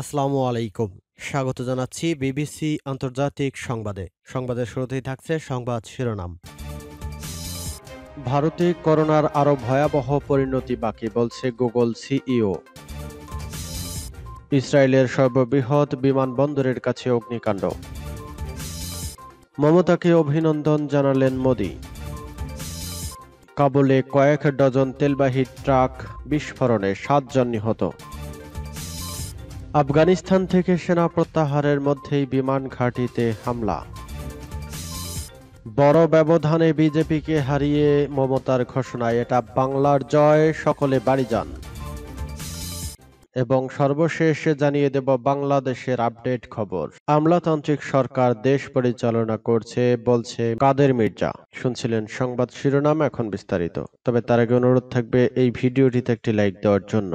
আসসালামু আলাইকুম স্বাগত জানাচ্ছি বিবিসি আন্তর্জাতিক সংবাদে সংবাদের শুরুতেই থাকছে সংবাদ শিরোনাম ভারতে করোনার আরও ভয়াবহ পরিণতি বাকি বলছে গুগল সিইও ইসরায়েলের সর্ববৃহৎ বিমানবন্দরের কাছে অগ্নিকাণ্ড মমতাকে অভিনন্দন জানালেন মোদি কাবুলে কয়েক ডজন তেলবাহী ট্রাক বিস্ফোরণে সাতজন নিহত আফগানিস্তান থেকে সেনা প্রত্যাহারের মধ্যেই বিমান ঘাঁটিতে হামলা বড় ব্যবধানে বিজেপিকে হারিয়ে মমতার ঘোষণায় এটা বাংলার জয় সকলে বাড়ি যান এবং সর্বশেষ জানিয়ে দেব বাংলাদেশের আপডেট খবর আমলাতান্ত্রিক সরকার দেশ পরিচালনা করছে বলছে কাদের মির্জা শুনছিলেন সংবাদ শিরোনাম এখন বিস্তারিত তবে তার আগে অনুরোধ থাকবে এই ভিডিওটিতে একটি লাইক দেওয়ার জন্য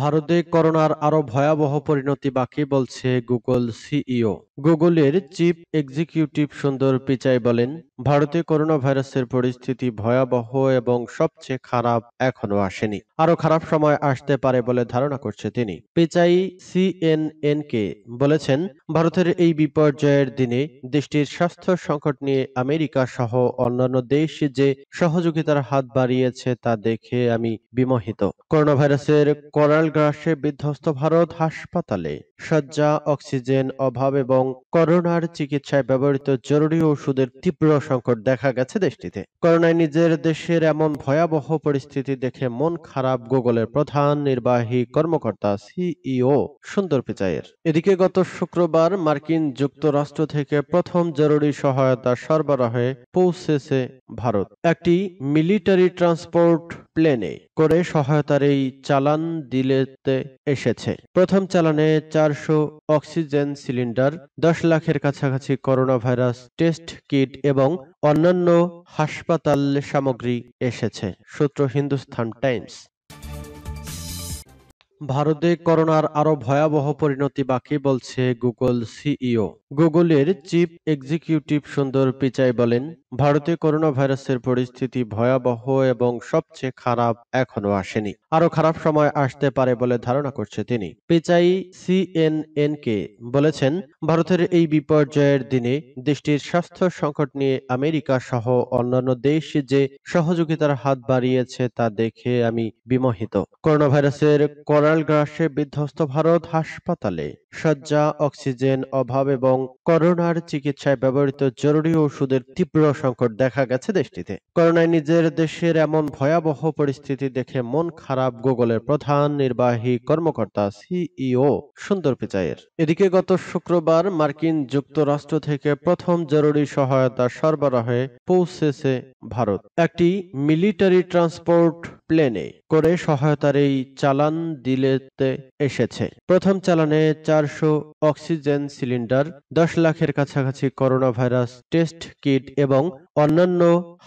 ভারতে করোনার আরও ভয়াবহ পরিণতি বাকি বলছে গুগল সিইও গুগলের চিফ এক্সিকিউটিভ সুন্দর পিচাই বলেন ভারতে করোনা ভাইরাসের পরিস্থিতি ভয়াবহ এবং সবচেয়ে খারাপ এখনো আসেনি আরও খারাপ সময় আসতে পারে বলে ধারণা করছে তিনি পিচাই সিএনএনকে বলেছেন ভারতের এই বিপর্যয়ের দিনে দেশটির স্বাস্থ্য সংকট নিয়ে আমেরিকা সহ অন্যান্য দেশ যে সহযোগিতার হাত বাড়িয়েছে তা দেখে আমি বিমোহিত করোনা ভাইরাসের করা কোরাল গ্রাসে বিধ্বস্ত ভারত হাসপাতালে শয্যা অক্সিজেন অভাব এবং করোনার চিকিৎসায় ব্যবহৃত জরুরি ওষুধের তীব্র সংকট দেখা গেছে দেশটিতে করোনায় নিজের দেশের এমন ভয়াবহ পরিস্থিতি দেখে মন খারাপ গুগলের প্রধান নির্বাহী কর্মকর্তা সিইও সুন্দর পিচাইয়ের এদিকে গত শুক্রবার মার্কিন যুক্তরাষ্ট্র থেকে প্রথম জরুরি সহায়তা সরবরাহে পৌঁছেছে ভারত একটি মিলিটারি ট্রান্সপোর্ট প্লেনে করে সহায়তার এই চালান দিলেতে এসেছে প্রথম চালানে চার চারশো অক্সিজেন সিলিন্ডার দশ লাখের কাছাকাছি করোনা ভাইরাস টেস্ট কিট এবং অন্যান্য হাসপাতাল সামগ্রী এসেছে সূত্র হিন্দুস্তান টাইমস ভারতে করোনার আরও ভয়াবহ পরিণতি বাকি বলছে গুগল সিইও গুগলের চিফ এক্সিকিউটিভ সুন্দর পিচাই বলেন ভারতে করোনা ভাইরাসের পরিস্থিতি ভয়াবহ এবং সবচেয়ে খারাপ এখনো আসেনি আরও খারাপ সময় আসতে পারে বলে ধারণা করছে তিনি পিচাই সিএনএন কে বলেছেন ভারতের এই বিপর্যয়ের দিনে দেশটির স্বাস্থ্য সংকট নিয়ে আমেরিকা সহ অন্যান্য দেশ যে সহযোগিতার হাত বাড়িয়েছে তা দেখে আমি বিমোহিত করোনা ভাইরাসের কর আড়াল গ্রাসে বিধ্বস্ত ভারত হাসপাতালে শয্যা অক্সিজেন অভাব এবং করোনার চিকিৎসায় ব্যবহৃত জরুরি ওষুধের তীব্র সংকট দেখা গেছে দেশটিতে করোনায় নিজের দেশের এমন ভয়াবহ পরিস্থিতি দেখে মন খারাপ গুগলের প্রধান নির্বাহী কর্মকর্তা সিইও সুন্দর পিচাইয়ের এদিকে গত শুক্রবার মার্কিন যুক্তরাষ্ট্র থেকে প্রথম জরুরি সহায়তা সরবরাহে পৌঁছেছে ভারত একটি মিলিটারি ট্রান্সপোর্ট প্লেনে করে সহায়তার এই চালান দিলেতে এসেছে প্রথম চালানে চার চারশো অক্সিজেন সিলিন্ডার দশ লাখের কাছাকাছি করোনা ভাইরাস টেস্ট কিট এবং অন্যান্য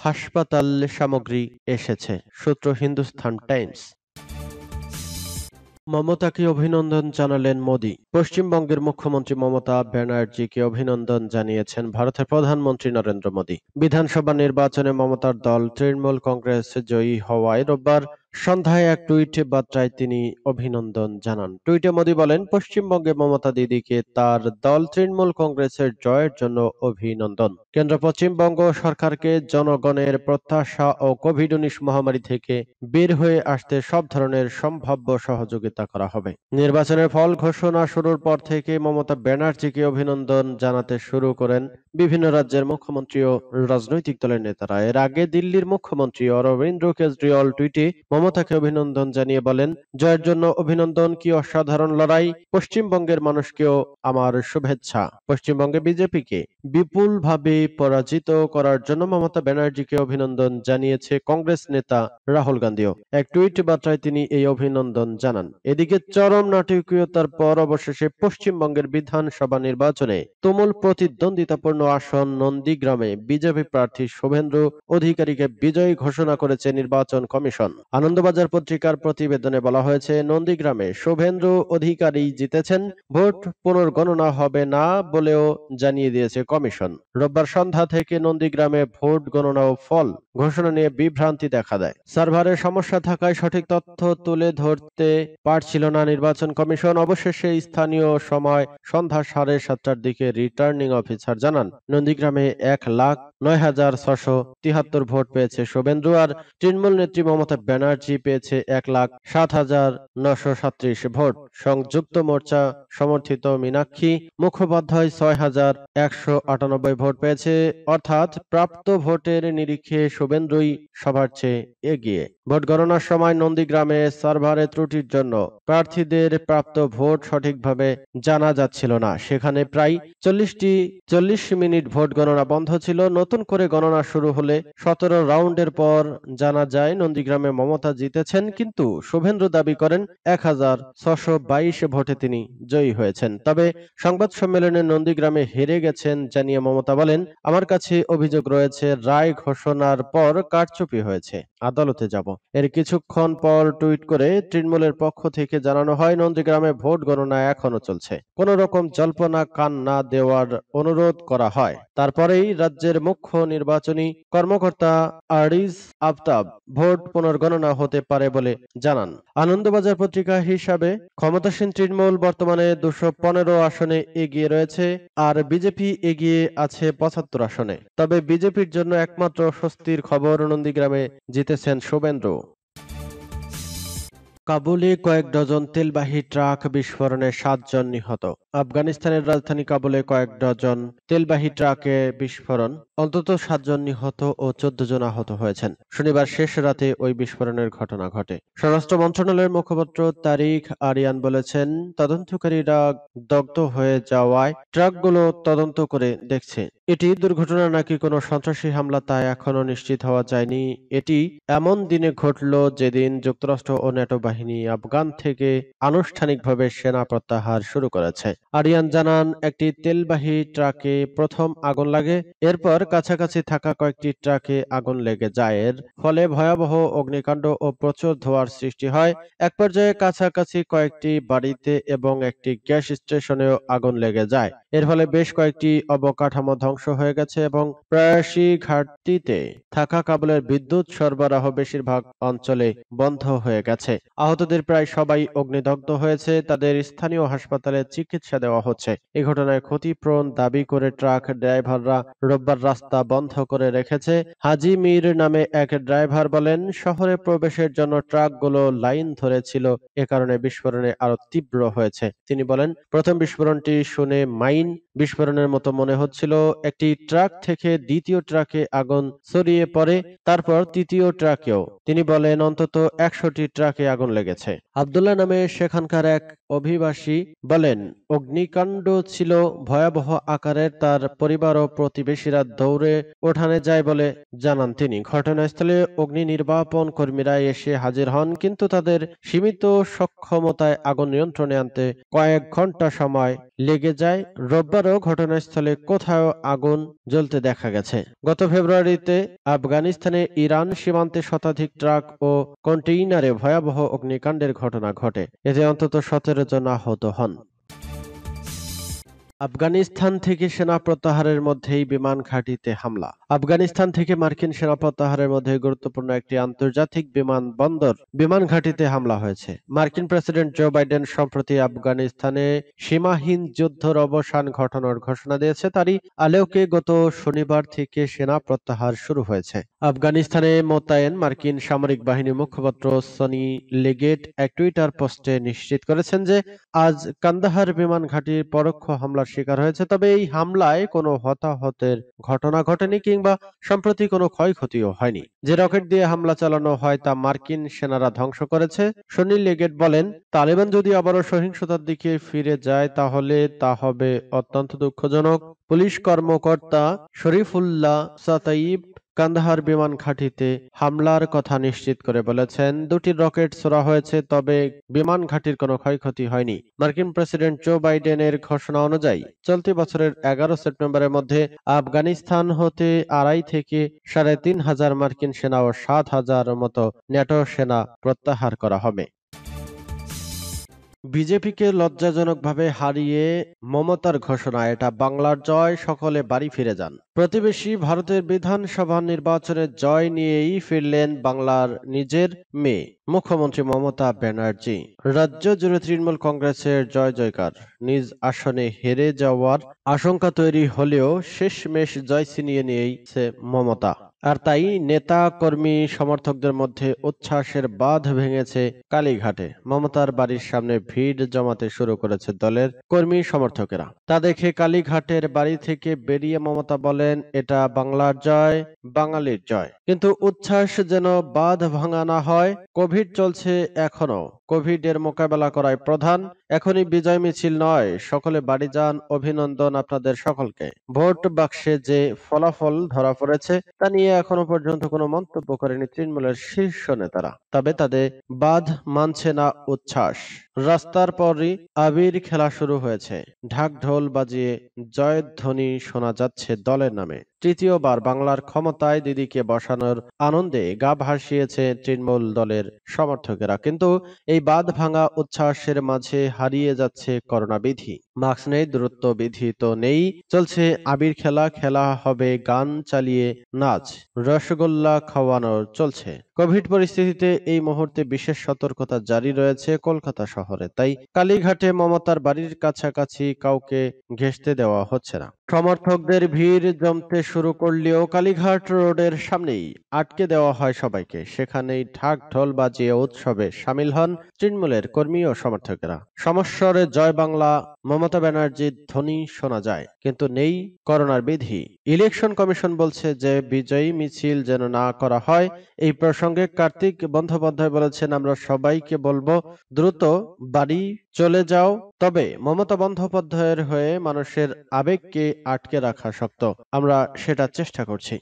হাসপাতাল সামগ্রী এসেছে সূত্র হিন্দুস্থান টাইমস মমতাকে অভিনন্দন জানালেন মোদী পশ্চিমবঙ্গের মুখ্যমন্ত্রী মমতা ব্যানার্জিকে অভিনন্দন জানিয়েছেন ভারতের প্রধানমন্ত্রী নরেন্দ্র মোদী বিধানসভা নির্বাচনে মমতার দল তৃণমূল কংগ্রেস জয়ী হওয়ায় রোববার সন্ধ্যায় এক টুইট বার্তায় তিনি অভিনন্দন জানান টুইটে মোদী বলেন পশ্চিমবঙ্গে মমতা দিদিকে তার দল তৃণমূল কংগ্রেসের জয়ের জন্য অভিনন্দন কেন্দ্র পশ্চিমবঙ্গ সরকারকে জনগণের প্রত্যাশা ও কোভিড উনিশ মহামারী থেকে বের হয়ে আসতে সব ধরনের সম্ভাব্য সহযোগিতা করা হবে নির্বাচনের ফল ঘোষণা শুরুর পর থেকে মমতা ব্যানার্জিকে অভিনন্দন জানাতে শুরু করেন বিভিন্ন রাজ্যের মুখ্যমন্ত্রী ও রাজনৈতিক দলের নেতারা এর আগে দিল্লির মুখ্যমন্ত্রী অরবিন্দ কেজরিওয়াল টুইটে মমতাকে অভিনন্দন জানিয়ে বলেন জয়ের জন্য অভিনন্দন কি অসাধারণ লড়াই পশ্চিমবঙ্গের মানুষকেও আমার শুভেচ্ছা পশ্চিমবঙ্গে বিজেপিকে বিপুলভাবে পরাজিত করার জন্য মমতা ব্যানার্জিকে অভিনন্দন জানিয়েছে কংগ্রেস নেতা রাহুল গান্ধীও এক টুইট বার্তায় তিনি এই অভিনন্দন জানান এদিকে চরম নাটকীয়তার পর অবশেষে পশ্চিমবঙ্গের বিধানসভা নির্বাচনে তুমুল প্রতিদ্বন্দ্বিতাপূর্ণ আসন নন্দীগ্রামে বিজেপি প্রার্থী শুভেন্দ্র অধিকারীকে বিজয়ী ঘোষণা করেছে নির্বাচন কমিশন আনন্দবাজার পত্রিকার প্রতিবেদনে বলা হয়েছে নন্দীগ্রামে শুভেন্দ্র অধিকারী জিতেছেন ভোট পুনর্গণনা হবে না বলেও জানিয়ে দিয়েছে কমিশন রোববার সন্ধ্যা থেকে নন্দীগ্রামে ভোট গণনা ও ফল ঘোষণা নিয়ে বিভ্রান্তি দেখা দেয় সার্ভারে সমস্যা থাকায় সঠিক তথ্য তুলে ধরতে পারছিল না নির্বাচন কমিশন অবশেষে স্থানীয় সময় সন্ধ্যা সাড়ে সাতটার দিকে রিটার্নিং অফিসার জানান নন্দীগ্রামে এক লাখ নয় হাজার ছশো তিহাত্তর ভোট পেয়েছে শোভেন্দ্র আর তৃণমূল নেত্রী মমতা ব্যানার্জি পেয়েছে এক লাখ সাত হাজার নশো সাত্রিশ ভোট সংযুক্ত মোর্চা সমর্থিত মীনাক্ষী মুখোপাধ্যায় ছয় হাজার একশো আটানব্বই ভোট পেয়েছে অর্থাৎ প্রাপ্ত ভোটের নিরিখে শুভেন্দ্রই সবার চেয়ে এগিয়ে ভোট গণনার সময় নন্দীগ্রামে সার্ভারে ত্রুটির জন্য প্রার্থীদের প্রাপ্ত ভোট সঠিকভাবে জানা যাচ্ছিল না সেখানে প্রায় চল্লিশটি চল্লিশ মিনিট ভোট গণনা বন্ধ ছিল নতুন করে গণনা শুরু হলে সতেরো রাউন্ডের পর জানা যায় নন্দীগ্রামে মমতা জিতেছেন কিন্তু শুভেন্দ্র দাবি করেন এক হাজার ছশো বাইশ ভোটে তিনি জয়ী হয়েছেন তবে সংবাদ সম্মেলনে নন্দীগ্রামে হেরে গেছেন জানিয়ে মমতা বলেন আমার কাছে অভিযোগ রয়েছে রায় ঘোষণার পর কারচুপি হয়েছে আদালতে যাব এর কিছুক্ষণ পর টুইট করে তৃণমূলের পক্ষ থেকে জানানো হয় নন্দীগ্রামে ভোট গণনা এখনো চলছে কোনো রকম জল্পনা কান না দেওয়ার অনুরোধ করা হয় তারপরেই রাজ্যের মুখ্য নির্বাচনী কর্মকর্তা আরিজ আফতাব ভোট পুনর্গণনা হতে পারে বলে জানান আনন্দবাজার পত্রিকা হিসাবে ক্ষমতাসীন তৃণমূল বর্তমানে দুশো পনেরো আসনে এগিয়ে রয়েছে আর বিজেপি এগিয়ে আছে পঁচাত্তর আসনে তবে বিজেপির জন্য একমাত্র স্বস্তির খবর নন্দীগ্রামে জিতেছেন শুভেন্দ্র আরও কাবুলে কয়েক ডজন তেলবাহী ট্রাক বিস্ফোরণে সাতজন নিহত আফগানিস্তানের রাজধানী কাবুলে কয়েক ডজন তেলবাহী ট্রাকে বিস্ফোরণ অন্তত সাতজন নিহত ও চোদ্দ জন আহত হয়েছেন শনিবার শেষ রাতে ওই বিস্ফোরণের ঘটনা ঘটে স্বরাষ্ট্র মন্ত্রণালয়ের মুখপাত্র তারিক আরিয়ান বলেছেন তদন্তকারীরা দগ্ধ হয়ে যাওয়ায় ট্রাকগুলো তদন্ত করে দেখছে এটি দুর্ঘটনা নাকি কোনো সন্ত্রাসী হামলা তা এখনও নিশ্চিত হওয়া যায়নি এটি এমন দিনে ঘটল যেদিন যুক্তরাষ্ট্র ও ন্যাটো বাহিনী আফগান থেকে আনুষ্ঠানিকভাবে সেনা প্রত্যাহার শুরু করেছে আরিয়ান জানান একটি তেলবাহী ট্রাকে প্রথম আগুন লাগে এরপর কাছাকাছি থাকা কয়েকটি ট্রাকে আগুন লেগে যায় এর ফলে ভয়াবহ অগ্নিকাণ্ড ও প্রচুর ধোয়ার সৃষ্টি হয় এক পর্যায়ে কাছাকাছি কয়েকটি বাড়িতে এবং একটি গ্যাস স্টেশনেও আগুন লেগে যায় এর ফলে বেশ কয়েকটি অবকাঠামো ধ্বংস হয়ে গেছে এবং প্রায়শই ঘাটটিতে থাকা কাবুলের বিদ্যুৎ সরবরাহ বেশিরভাগ অঞ্চলে বন্ধ হয়ে গেছে আহতদের প্রায় সবাই অগ্নিদগ্ধ হয়েছে তাদের স্থানীয় হাসপাতালে চিকিৎসা দেওয়া হচ্ছে এ ঘটনায় ক্ষতিপূরণ দাবি করে ট্রাক ড্রাইভাররা রোববার রাস্তা বন্ধ করে রেখেছে হাজি মির নামে এক ড্রাইভার বলেন শহরে প্রবেশের জন্য ট্রাকগুলো লাইন ধরেছিল এ কারণে বিস্ফোরণে আরো তীব্র হয়েছে তিনি বলেন প্রথম বিস্ফোরণটি শুনে মাই আইন বিস্ফোরণের মতো মনে হচ্ছিল একটি ট্রাক থেকে দ্বিতীয় ট্রাকে আগুন ছড়িয়ে পড়ে তারপর তৃতীয় ট্রাকেও তিনি বলেন অন্তত একশোটি ট্রাকে আগুন লেগেছে আবদুল্লাহ নামে সেখানকার এক অভিবাসী বলেন অগ্নিকাণ্ড ছিল ভয়াবহ আকারের তার পরিবার ও প্রতিবেশীরা দৌড়ে ওঠানে যায় বলে জানান তিনি ঘটনাস্থলে অগ্নি নির্বাপন কর্মীরা এসে হাজির হন কিন্তু তাদের সীমিত সক্ষমতায় আগুন নিয়ন্ত্রণে আনতে কয়েক ঘন্টা সময় লেগে যায় রোববারও ঘটনাস্থলে কোথাও আগুন জ্বলতে দেখা গেছে গত ফেব্রুয়ারিতে আফগানিস্তানে ইরান সীমান্তে শতাধিক ট্রাক ও কন্টেইনারে ভয়াবহ অগ্নিকাণ্ডের ঘটনা ঘটে এতে অন্তত সতেরো জন আহত হন আফগানিস্তান থেকে সেনা প্রত্যাহারের মধ্যেই বিমান ঘাঁটিতে হামলা আফগানিস্তান থেকে মার্কিন সেনা প্রত্যাহারের মধ্যে গুরুত্বপূর্ণ একটি আন্তর্জাতিক বিমান বন্দর বিমান ঘাঁটিতে হামলা হয়েছে মার্কিন প্রেসিডেন্ট জো বাইডেন সম্প্রতি আফগানিস্তানে সীমাহীন যুদ্ধর অবসান ঘটানোর ঘোষণা দিয়েছে তারই আলেওকে গত শনিবার থেকে সেনা প্রত্যাহার শুরু হয়েছে আফগানিস্তানে মোতায়েন মার্কিন সামরিক বাহিনী মুখপাত্র সনি লেগেট এক টুইটার পোস্টে নিশ্চিত করেছেন যে আজ কান্দাহার বিমান ঘাঁটির পরোক্ষ হামলা শিকার হয়েছে তবে এই হামলায় কোনো হতাহতের ঘটনা ঘটেনি কিংবা সম্প্রতি কোনো ক্ষয়ক্ষতিও হয়নি যে রকেট দিয়ে হামলা চালানো হয় তা মার্কিন সেনারা ধ্বংস করেছে সনি লেগেট বলেন তালেবান যদি আবারও সহিংসতার দিকে ফিরে যায় তাহলে তা হবে অত্যন্ত দুঃখজনক পুলিশ কর্মকর্তা শরীফুল্লাহ সাতাইব কান্দাহার বিমান ঘাঁটিতে হামলার কথা নিশ্চিত করে বলেছেন দুটি রকেট ছোড়া হয়েছে তবে বিমান ঘাঁটির কোনো ক্ষয়ক্ষতি হয়নি মার্কিন প্রেসিডেন্ট জো বাইডেনের ঘোষণা অনুযায়ী চলতি বছরের এগারো সেপ্টেম্বরের মধ্যে আফগানিস্তান হতে আড়াই থেকে সাড়ে তিন হাজার মার্কিন সেনা ও সাত হাজার মতো ন্যাটো সেনা প্রত্যাহার করা হবে বিজেপিকে লজ্জাজনকভাবে হারিয়ে মমতার ঘোষণা এটা বাংলার জয় সকলে বাড়ি ফিরে যান প্রতিবেশী ভারতের বিধানসভা নির্বাচনে জয় নিয়েই ফিরলেন বাংলার নিজের মেয়ে মুখ্যমন্ত্রী মমতা ব্যানার্জি রাজ্য জুড়ে তৃণমূল কংগ্রেসের জয় জয়কার নিজ আসনে হেরে যাওয়ার আশঙ্কা তৈরি হলেও শেষমেশ জয় ছিনিয়ে নিয়েছে মমতা আর তাই নেতা কর্মী সমর্থকদের মধ্যে উচ্ছ্বাসের বাঁধ ভেঙেছে কালীঘাটে মমতার বাড়ির সামনে ভিড় জমাতে শুরু করেছে দলের কর্মী সমর্থকেরা তা দেখে কালীঘাটের বাড়ি থেকে বেরিয়ে মমতা বলেন এটা বাংলার জয় বাঙালির জয় কিন্তু উচ্ছ্বাস যেন বাঁধ ভাঙা না হয় কোভিড চলছে এখনো কোভিডের মোকাবেলা করায় প্রধান এখনই বিজয় মিছিল নয় সকলে বাড়ি যান অভিনন্দন আপনাদের সকলকে ভোট বাক্সে যে ফলাফল ধরা পড়েছে তা নিয়ে এখনো পর্যন্ত কোনো মন্তব্য করেনি তৃণমূলের শীর্ষ নেতারা তবে তাদের বাধ মানছে না উচ্ছ্বাস রাস্তার পরই আবির খেলা শুরু হয়েছে ঢাক ঢোল বাজিয়ে জয়ধ্বনি শোনা যাচ্ছে দলের নামে তৃতীয়বার বাংলার ক্ষমতায় দিদিকে বসানোর আনন্দে গা ভাসিয়েছে তৃণমূল দলের সমর্থকেরা কিন্তু এই বাঁধ ভাঙা উচ্ছ্বাসের মাঝে হারিয়ে যাচ্ছে করোনাবিধি মাস্ক নেই দূরত্ব বিধিত নেই চলছে আবির খেলা খেলা হবে গান চালিয়ে নাচ রসগোল্লা খাওয়ানো চলছে কোভিড পরিস্থিতিতে এই মুহূর্তে বিশেষ সতর্কতা জারি রয়েছে কলকাতা শহরে তাই কালীঘাটে মমতার বাড়ির কাছাকাছি কাউকে ঘেঁষতে দেওয়া হচ্ছে না সমর্থকদের ভিড় জমতে শুরু করলেও কালীঘাট রোডের সামনেই আটকে দেওয়া হয় সবাইকে সেখানেই ঢাক ঢোল বাজিয়ে উৎসবে সামিল হন তৃণমূলের কর্মী ও সমর্থকেরা সমস্বরে জয় বাংলা মমতা মমতা ব্যানার্জির ধ্বনি শোনা যায় কিন্তু নেই করোনার বিধি ইলেকশন কমিশন বলছে যে বিজয়ী মিছিল যেন না করা হয় এই প্রসঙ্গে কার্তিক বন্দ্যোপাধ্যায় বলেছেন আমরা সবাইকে বলবো দ্রুত বাড়ি চলে যাও তবে মমতা বন্দ্যোপাধ্যায়ের হয়ে মানুষের আবেগকে আটকে রাখা শক্ত আমরা সেটা চেষ্টা করছি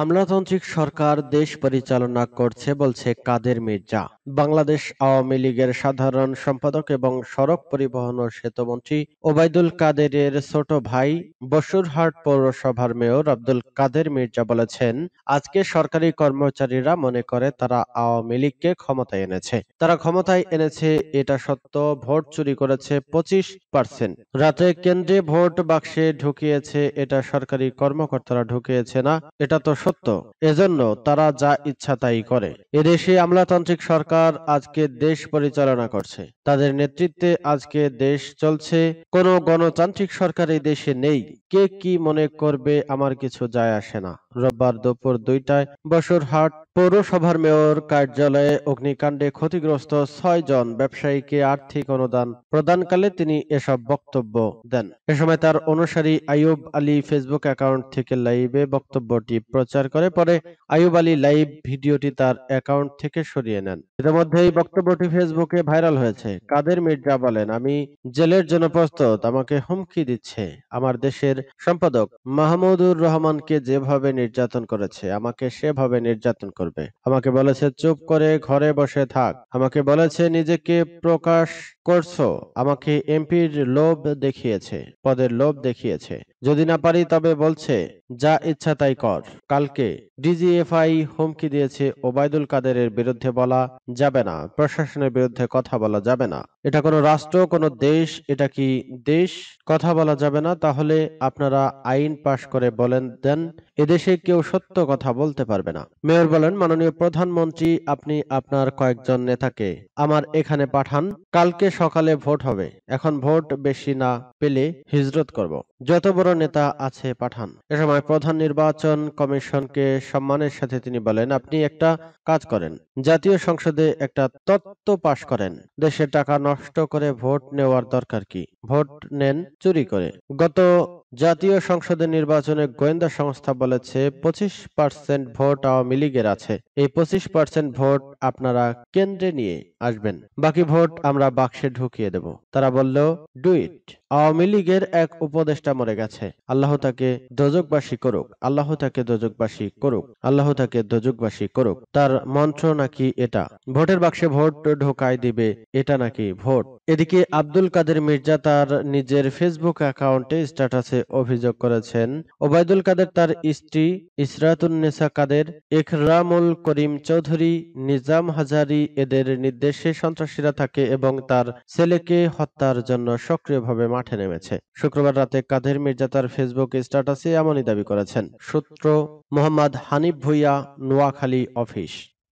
আমলাতান্ত্রিক সরকার দেশ পরিচালনা করছে বলছে কাদের মির্জা বাংলাদেশ আওয়ামী লীগের সাধারণ সম্পাদক এবং সড়ক পরিবহন ও সেতুমন্ত্রী ওবায়দুল কাদেরের ছোট ভাই বসুরহাট পৌরসভার মেয়র আব্দুল কাদের মির্জা বলেছেন আজকে সরকারি কর্মচারীরা মনে করে তারা আওয়ামী লীগকে ক্ষমতায় এনেছে তারা ক্ষমতায় এনেছে এটা সত্য ভোট চুরি করেছে পঁচিশ পার্সেন্ট রাতে কেন্দ্রে ভোট বাক্সে ঢুকিয়েছে এটা সরকারি কর্মকর্তারা ঢুকিয়েছে না এটা তো সত্য এজন্য তারা যা ইচ্ছা তাই করে এদেশে আমলাতান্ত্রিক সরকার আজকে দেশ পরিচালনা করছে তাদের নেতৃত্বে আজকে দেশ চলছে কোনো গণতান্ত্রিক সরকার এই দেশে নেই কে কি মনে করবে আমার কিছু যায় আসে না রোববার দুপুর দুইটায় বসুরহাট পৌরসভার মেয়র কার্যালয়ে অগ্নিকাণ্ডে ক্ষতিগ্রস্ত ছয় জন ব্যবসায়ীকে আর্থিক অনুদান প্রদানকালে তিনি এসব বক্তব্য দেন এ সময় তার অনুসারী আয়ুব আলী ফেসবুক অ্যাকাউন্ট থেকে লাইভে বক্তব্যটি প্রচার করে পরে আয়ুব আলী লাইভ ভিডিওটি তার অ্যাকাউন্ট থেকে সরিয়ে নেন ইতিমধ্যে এই বক্তব্যটি ফেসবুকে ভাইরাল হয়েছে কাদের মির্জা বলেন আমি জেলের জন্য প্রস্তুত আমাকে হুমকি দিচ্ছে আমার দেশের সম্পাদক মাহমুদুর রহমানকে যেভাবে নির্যাতন করেছে আমাকে সেভাবে নির্যাতন করে করবে আমাকে বলেছে চুপ করে ঘরে বসে থাক আমাকে বলেছে নিজেকে প্রকাশ করছো আমাকে এমপির লোভ দেখিয়েছে পদের লোভ দেখিয়েছে যদি না পারি তবে বলছে যা ইচ্ছা তাই কর কালকে ডিজিএফআই হুমকি দিয়েছে ওবায়দুল কাদেরের বিরুদ্ধে বলা যাবে না প্রশাসনের বিরুদ্ধে কথা বলা যাবে না এটা কোনো রাষ্ট্র কোনো দেশ এটা কি দেশ কথা বলা যাবে না তাহলে আপনারা আইন পাশ করে বলেন দেন এদেশে কেউ সত্য কথা বলতে পারবে না মেয়র বলেন মাননীয় প্রধানমন্ত্রী আপনি আপনার কয়েকজন নেতাকে আমার এখানে পাঠান কালকে সকালে ভোট হবে এখন ভোট বেশি না পেলে হিজরত করব যত বড় নেতা আছে পাঠান এ সময় প্রধান নির্বাচন কমিশনকে সম্মানের সাথে তিনি বলেন আপনি একটা কাজ করেন জাতীয় সংসদে একটা তত্ত্ব পাশ করেন দেশের টাকা নষ্ট করে ভোট নেওয়ার দরকার কি ভোট নেন চুরি করে গত জাতীয় সংসদের নির্বাচনে গোয়েন্দা সংস্থা বলেছে পঁচিশ পার্সেন্ট ভোট আওয়ামী লীগের আছে এই পঁচিশ পার্সেন্ট ভোট আপনারা কেন্দ্রে নিয়ে আসবেন বাকি ভোট আমরা বাক্সে ঢুকিয়ে দেব তারা বলল ডুইট আওয়ামী লীগের এক উপদেষ্টা মরে গেছে আল্লাহ তাকে দোজকবাসী করুক আল্লাহ তাকে দোজকবাসী করুক আল্লাহ তাকে দোজকবাসী করুক তার মন্ত্র নাকি এটা ভোটের বাক্সে ভোট ঢোকায় দিবে এটা নাকি ভোট এদিকে আব্দুল কাদের মির্জা তার নিজের ফেসবুক অ্যাকাউন্টে স্ট্যাটাসে কাছে অভিযোগ করেছেন ওবায়দুল কাদের তার স্ত্রী ইসরাতুন্নেসা কাদের ইখরামুল করিম চৌধুরী নিজাম হাজারি এদের নির্দেশে সন্ত্রাসীরা থাকে এবং তার ছেলেকে হত্যার জন্য সক্রিয়ভাবে মাঠে নেমেছে শুক্রবার রাতে কাদের মির্জা তার ফেসবুক স্ট্যাটাসে এমনই দাবি করেছেন সূত্র মোহাম্মদ হানিফ ভুইয়া নোয়াখালী অফিস